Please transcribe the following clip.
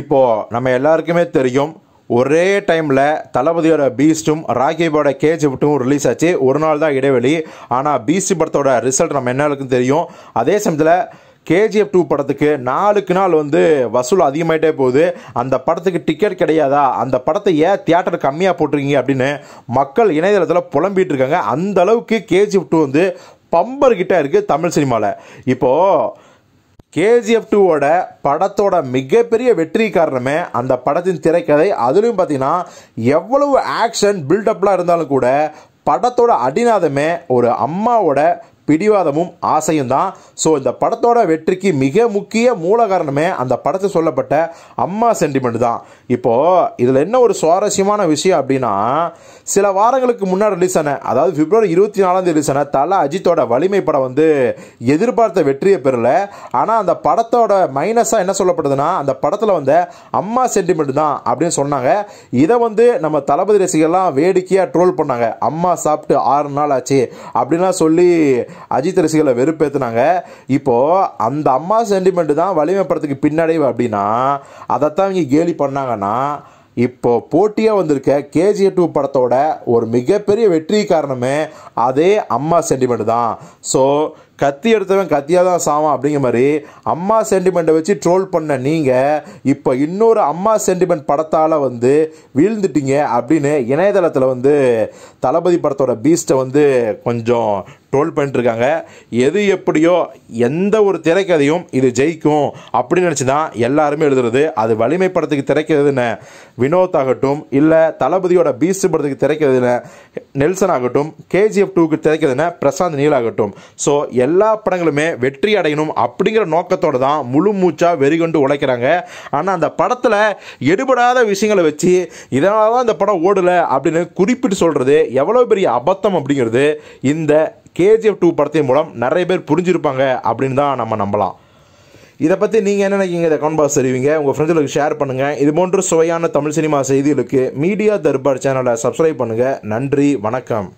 இப்போது நம்ம எல்லாருக்குமே தெரியும் ஒரே டைமில் தளபதியோட பீஸ்ட்டும் ராகிபோட கேஜ் விட்டும் ரிலீஸ் ஆச்சு ஒரு நாள் தான் இடைவெளி ஆனால் பீஸ்ட் படத்தோட ரிசல்ட் நம்ம என்ன தெரியும் அதே சமயத்தில் கேஜிஎஃப் டூ படத்துக்கு நாளுக்கு நாள் வந்து வசூல் அதிகமாயிட்டே போகுது அந்த படத்துக்கு டிக்கெட் கிடையாதா அந்த படத்தை ஏன் தியேட்டர் கம்மியாக போட்டிருக்கீங்க அப்படின்னு மக்கள் இணையதளத்தில் புலம்பிகிட்டு இருக்காங்க அந்த அளவுக்கு கேஜிஎஃப் டூ வந்து பம்பர்கிட்ட இருக்குது தமிழ் சினிமாவில் இப்போது கேஜிஎஃப் டூவோட படத்தோட மிகப்பெரிய வெற்றி காரணமே அந்த படத்தின் திரைக்கதை அதுலேயும் பார்த்தீங்கன்னா எவ்வளவு ஆக்ஷன் பில்டப்லாம் இருந்தாலும் கூட படத்தோட அடிநாதமே ஒரு அம்மாவோட பிடிவாதமும் ஆசையும் தான் ஸோ இந்த படத்தோட வெற்றிக்கு மிக முக்கிய மூல காரணமே அந்த படத்தை சொல்லப்பட்ட அம்மா சென்டிமெண்ட் தான் இப்போது இதில் என்ன ஒரு சுவாரஸ்யமான விஷயம் அப்படின்னா சில வாரங்களுக்கு முன்னாடி ரிலீஸ் ஆன அதாவது பிப்ரவரி இருபத்தி தேதி ரிலீஸ் ஆன அஜித்தோட வலிமை படம் வந்து எதிர்பார்த்த வெற்றியை பெறல ஆனால் அந்த படத்தோட மைனஸாக என்ன சொல்லப்படுதுன்னா அந்த படத்தில் வந்த அம்மா சென்டிமெண்ட் தான் அப்படின்னு சொன்னாங்க இதை வந்து நம்ம தளபதி ரசிகர்லாம் வேடிக்கையாக ட்ரோல் பண்ணாங்க அம்மா சாப்பிட்டு ஆறு நாள் ஆச்சு அப்படின்லாம் சொல்லி அஜித் ரசிகளை வெறுப்பேற்றுனாங்க இப்போது அந்த அம்மா சென்டிமெண்ட் தான் வலிமை படத்துக்கு பின்னடைவு அப்படின்னா அதைத்தான் இங்கே கேலி பண்ணாங்கன்னா இப்போ போட்டியாக வந்திருக்க கேஜிஎ டூ படத்தோட ஒரு மிகப்பெரிய வெற்றி காரணமே அதே அம்மா சென்டிமெண்ட் தான் ஸோ கத்தி எடுத்தவன் கத்தியாக தான் சாவான் அப்படிங்கிற மாதிரி அம்மா சென்டிமெண்ட்டை வச்சு ட்ரோல் பண்ண நீங்கள் இப்போ இன்னொரு அம்மா சென்டிமெண்ட் படத்தால் வந்து வீழ்ந்துட்டீங்க அப்படின்னு இணையதளத்தில் வந்து தளபதி படத்தோட பீஸ்ட்டை வந்து கொஞ்சம் ட்ரோல் பண்ணிட்டுருக்காங்க எது எப்படியோ எந்த ஒரு திரைக்கதையும் இது ஜெயிக்கும் அப்படின்னு நினச்சி தான் எல்லாருமே எழுதுறது அது வலிமை படத்துக்கு திரைக்கிறதுன்னு வினோத் ஆகட்டும் இல்லை தளபதியோட பீஸ்ட் படத்துக்கு திரைக்கிறதுன்னு நெல்சன் ஆகட்டும் கேஜிஎஃப் டூக்கு திரைக்கிறதுன்னு பிரசாந்த் நீல் ஆகட்டும் ஸோ எல்லா படங்களுமே வெற்றி அடையணும் அப்படிங்கிற நோக்கத்தோடு தான் முழு மூச்சாக வெறிகொண்டு உழைக்கிறாங்க ஆனால் அந்த படத்தில் எடுபடாத விஷயங்களை வச்சு இதனால தான் இந்த படம் ஓடலை அப்படின்னு குறிப்பிட்டு சொல்கிறது எவ்வளோ பெரிய அபத்தம் அப்படிங்கிறது இந்த கேஜிஎஃப் டூ படத்தின் மூலம் நிறைய பேர் புரிஞ்சிருப்பாங்க அப்படின்னு தான் நம்ம நம்பலாம் இதை பற்றி நீங்கள் என்ன நினைக்கிங்க இதை கவுண்ட் பாஸ் தெரிவிங்க உங்கள் ஃப்ரெண்ட்ஸுக்கு ஷேர் பண்ணுங்கள் இது போன்ற சுவையான தமிழ் சினிமா செய்திகளுக்கு மீடியா தர்பார் சேனலை சப்ஸ்கிரைப் பண்ணுங்கள் நன்றி வணக்கம்